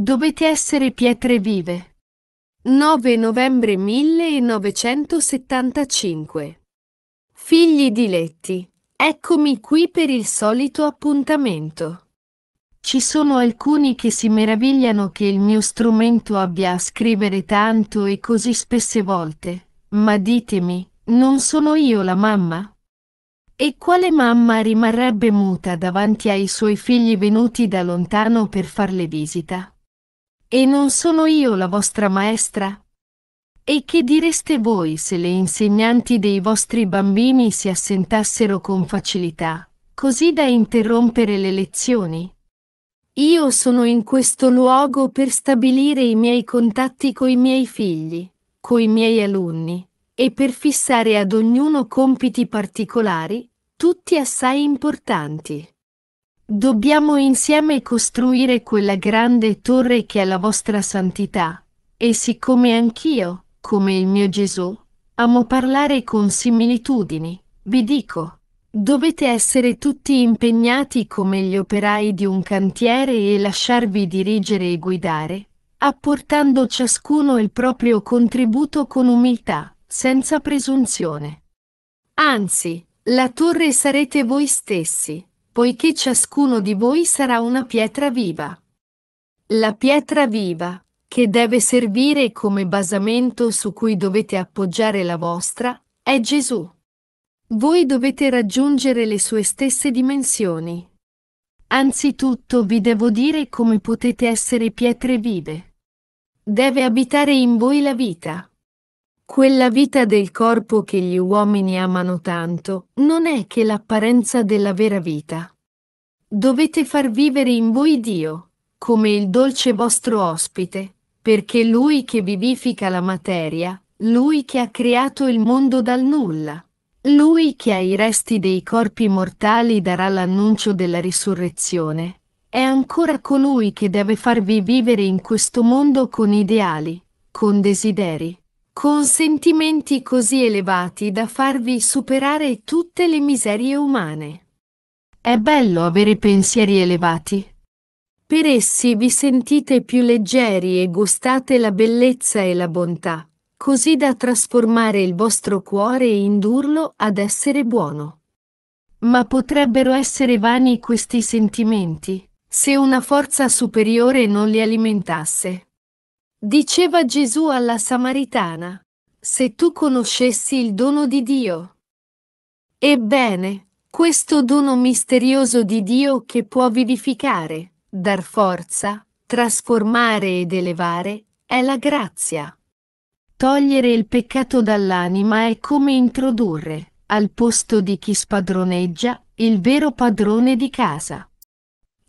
Dovete essere pietre vive. 9 novembre 1975. Figli diletti, eccomi qui per il solito appuntamento. Ci sono alcuni che si meravigliano che il mio strumento abbia a scrivere tanto e così spesse volte, ma ditemi, non sono io la mamma? E quale mamma rimarrebbe muta davanti ai suoi figli venuti da lontano per farle visita? E non sono io la vostra maestra? E che direste voi se le insegnanti dei vostri bambini si assentassero con facilità, così da interrompere le lezioni? Io sono in questo luogo per stabilire i miei contatti coi miei figli, coi miei alunni, e per fissare ad ognuno compiti particolari, tutti assai importanti. Dobbiamo insieme costruire quella grande torre che è la vostra santità. E siccome anch'io, come il mio Gesù, amo parlare con similitudini, vi dico, dovete essere tutti impegnati come gli operai di un cantiere e lasciarvi dirigere e guidare, apportando ciascuno il proprio contributo con umiltà, senza presunzione. Anzi, la torre sarete voi stessi, poiché ciascuno di voi sarà una pietra viva. La pietra viva, che deve servire come basamento su cui dovete appoggiare la vostra, è Gesù. Voi dovete raggiungere le sue stesse dimensioni. Anzitutto vi devo dire come potete essere pietre vive. Deve abitare in voi la vita. Quella vita del corpo che gli uomini amano tanto non è che l'apparenza della vera vita. Dovete far vivere in voi Dio, come il dolce vostro ospite, perché Lui che vivifica la materia, Lui che ha creato il mondo dal nulla, Lui che ai resti dei corpi mortali darà l'annuncio della risurrezione, è ancora colui che deve farvi vivere in questo mondo con ideali, con desideri, con sentimenti così elevati da farvi superare tutte le miserie umane. È bello avere pensieri elevati. Per essi vi sentite più leggeri e gustate la bellezza e la bontà, così da trasformare il vostro cuore e indurlo ad essere buono. Ma potrebbero essere vani questi sentimenti, se una forza superiore non li alimentasse. Diceva Gesù alla Samaritana, se tu conoscessi il dono di Dio. Ebbene, questo dono misterioso di Dio che può vivificare, dar forza, trasformare ed elevare, è la grazia. Togliere il peccato dall'anima è come introdurre, al posto di chi spadroneggia, il vero padrone di casa.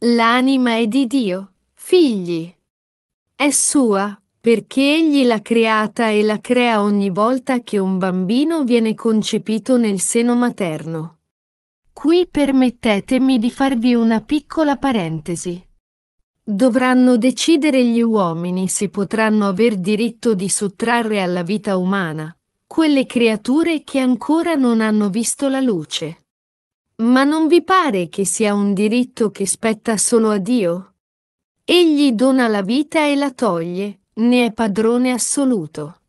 L'anima è di Dio, figli. È sua, perché egli l'ha creata e la crea ogni volta che un bambino viene concepito nel seno materno. Qui permettetemi di farvi una piccola parentesi. Dovranno decidere gli uomini se potranno aver diritto di sottrarre alla vita umana quelle creature che ancora non hanno visto la luce. Ma non vi pare che sia un diritto che spetta solo a Dio? Egli dona la vita e la toglie, ne è padrone assoluto.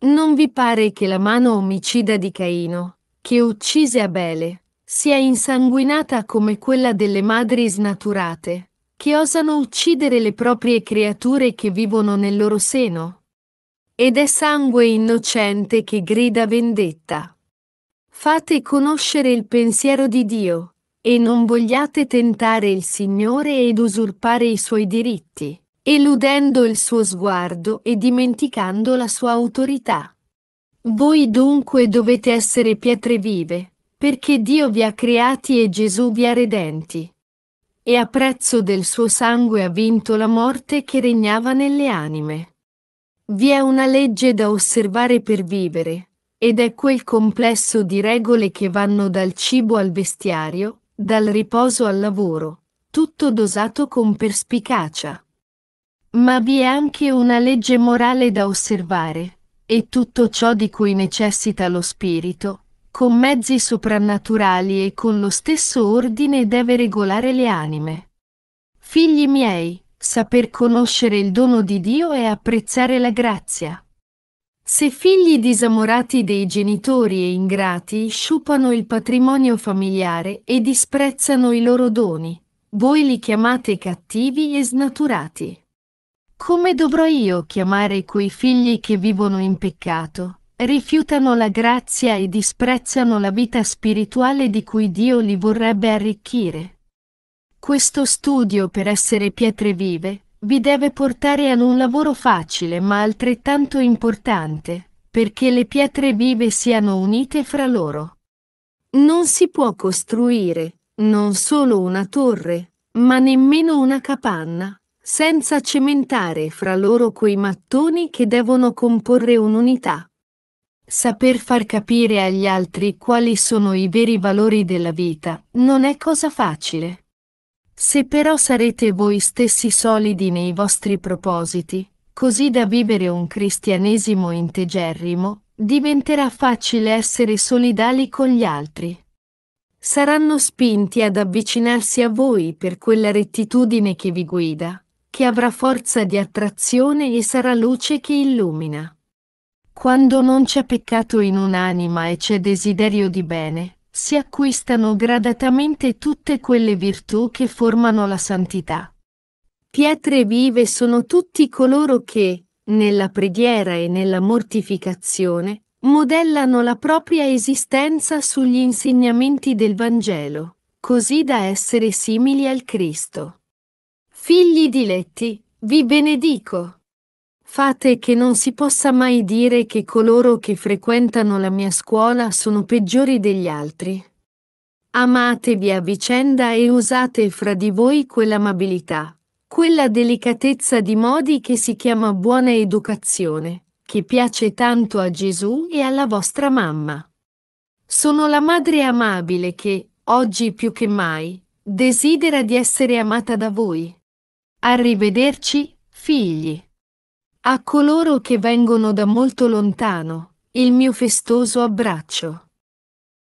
Non vi pare che la mano omicida di Caino, che uccise Abele, sia insanguinata come quella delle madri snaturate, che osano uccidere le proprie creature che vivono nel loro seno? Ed è sangue innocente che grida vendetta. Fate conoscere il pensiero di Dio, e non vogliate tentare il Signore ed usurpare i suoi diritti eludendo il suo sguardo e dimenticando la sua autorità. Voi dunque dovete essere pietre vive, perché Dio vi ha creati e Gesù vi ha redenti. E a prezzo del suo sangue ha vinto la morte che regnava nelle anime. Vi è una legge da osservare per vivere, ed è quel complesso di regole che vanno dal cibo al vestiario, dal riposo al lavoro, tutto dosato con perspicacia. Ma vi è anche una legge morale da osservare, e tutto ciò di cui necessita lo spirito, con mezzi soprannaturali e con lo stesso ordine deve regolare le anime. Figli miei, saper conoscere il dono di Dio e apprezzare la grazia. Se figli disamorati dei genitori e ingrati sciupano il patrimonio familiare e disprezzano i loro doni, voi li chiamate cattivi e snaturati. Come dovrò io chiamare quei figli che vivono in peccato, rifiutano la grazia e disprezzano la vita spirituale di cui Dio li vorrebbe arricchire? Questo studio per essere pietre vive vi deve portare ad un lavoro facile ma altrettanto importante, perché le pietre vive siano unite fra loro. Non si può costruire non solo una torre, ma nemmeno una capanna, senza cementare fra loro quei mattoni che devono comporre un'unità. Saper far capire agli altri quali sono i veri valori della vita non è cosa facile. Se però sarete voi stessi solidi nei vostri propositi, così da vivere un cristianesimo integerrimo, diventerà facile essere solidali con gli altri. Saranno spinti ad avvicinarsi a voi per quella rettitudine che vi guida, che avrà forza di attrazione e sarà luce che illumina. Quando non c'è peccato in un'anima e c'è desiderio di bene, si acquistano gradatamente tutte quelle virtù che formano la santità. Pietre vive sono tutti coloro che, nella preghiera e nella mortificazione, modellano la propria esistenza sugli insegnamenti del Vangelo, così da essere simili al Cristo. Figli diletti, vi benedico. Fate che non si possa mai dire che coloro che frequentano la mia scuola sono peggiori degli altri. Amatevi a vicenda e usate fra di voi quell'amabilità, quella delicatezza di modi che si chiama buona educazione, che piace tanto a Gesù e alla vostra mamma. Sono la madre amabile che, oggi più che mai, desidera di essere amata da voi. Arrivederci, figli. A coloro che vengono da molto lontano, il mio festoso abbraccio.